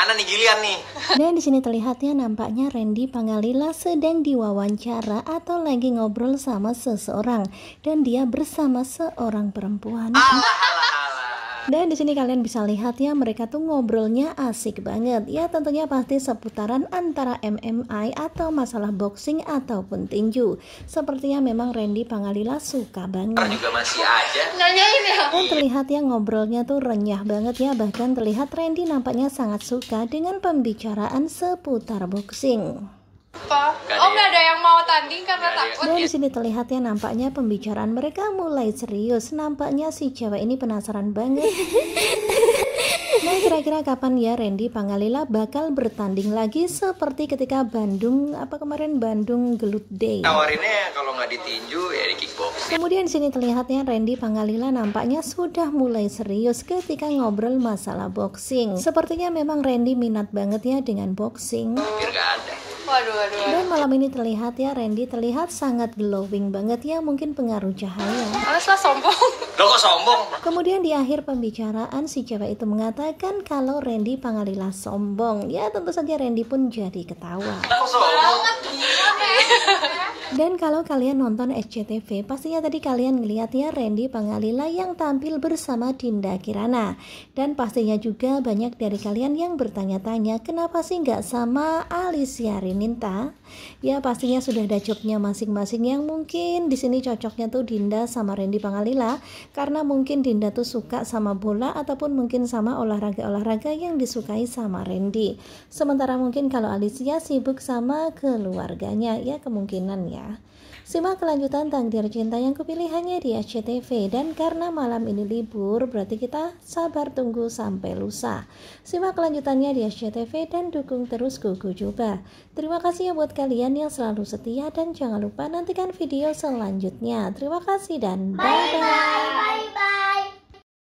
mana nih Gilian nih. Dan di sini terlihatnya nampaknya Randy Pangalila sedang diwawancara atau lagi ngobrol sama seseorang dan dia bersama seorang perempuan. Ah, dan di sini kalian bisa lihat ya mereka tuh ngobrolnya asik banget. Ya tentunya pasti seputaran antara MMI atau masalah boxing ataupun tinju. Sepertinya memang Randy Pangalila suka banget. Juga masih aja. Nanya ya. Dan terlihat ya ngobrolnya tuh renyah banget ya bahkan terlihat Randy nampaknya sangat suka dengan pembicaraan seputar boxing apa? oh nggak ada yang mau tanding karena takut. Nah, di ya? sini terlihatnya nampaknya pembicaraan mereka mulai serius. Nampaknya si cewek ini penasaran banget. Nah kira-kira kapan ya Randy Pangalila bakal bertanding lagi seperti ketika Bandung apa kemarin Bandung Gelut Day. Tawarinnya kalau nggak ditinju ya di kickbox. Kemudian sini terlihatnya Randy Pangalila nampaknya sudah mulai serius ketika ngobrol masalah boxing. Sepertinya memang Randy minat banget ya dengan boxing. ada Waduh, waduh, Dan malam ini terlihat ya Randy terlihat sangat glowing banget ya mungkin pengaruh cahaya. Alaslah sombong. Lo kok sombong? Kemudian di akhir pembicaraan si cewek itu mengatakan kalau Randy Pangalila sombong. Ya tentu saja Randy pun jadi ketawa. sombong? Dan kalau kalian nonton SCTV, pastinya tadi kalian ngeliatnya Randy Pangalila yang tampil bersama Dinda Kirana. Dan pastinya juga banyak dari kalian yang bertanya-tanya kenapa sih nggak sama Alicia Rininta? Ya pastinya sudah ada jobnya masing-masing yang mungkin di sini cocoknya tuh Dinda sama Randy Pangalila karena mungkin Dinda tuh suka sama bola ataupun mungkin sama olahraga-olahraga yang disukai sama Randy. Sementara mungkin kalau Alicia sibuk sama keluarganya ya kemungkinan ya ya. Simak kelanjutan takdir cinta yang kupilih hanya di SCTV dan karena malam ini libur berarti kita sabar tunggu sampai lusa. Simak kelanjutannya di SCTV dan dukung terus Gugu Coba. Terima kasih ya buat kalian yang selalu setia dan jangan lupa nantikan video selanjutnya. Terima kasih dan bye bye. bye, -bye. bye, -bye.